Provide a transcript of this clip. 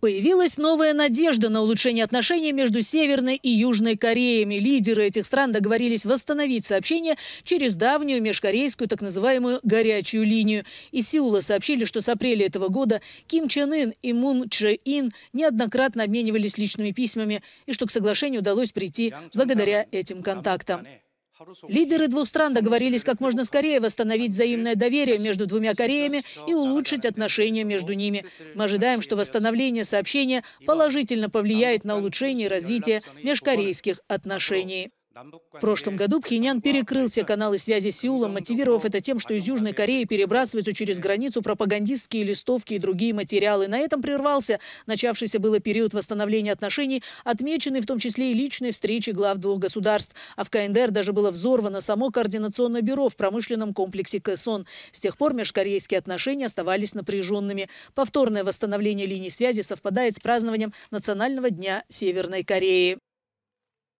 Появилась новая надежда на улучшение отношений между Северной и Южной Кореями. Лидеры этих стран договорились восстановить сообщение через давнюю межкорейскую так называемую «горячую линию». Из Сеула сообщили, что с апреля этого года Ким Чен Ын и Мун Чже Ин неоднократно обменивались личными письмами и что к соглашению удалось прийти благодаря этим контактам. Лидеры двух стран договорились как можно скорее восстановить взаимное доверие между двумя Кореями и улучшить отношения между ними. Мы ожидаем, что восстановление сообщения положительно повлияет на улучшение развития межкорейских отношений. В прошлом году Пхеньян перекрыл все каналы связи с Сеулом, мотивировав это тем, что из Южной Кореи перебрасываются через границу пропагандистские листовки и другие материалы. На этом прервался начавшийся было период восстановления отношений, отмеченный в том числе и личной встречи глав двух государств. А в КНДР даже было взорвано само координационное бюро в промышленном комплексе КСОН. С тех пор межкорейские отношения оставались напряженными. Повторное восстановление линий связи совпадает с празднованием Национального дня Северной Кореи.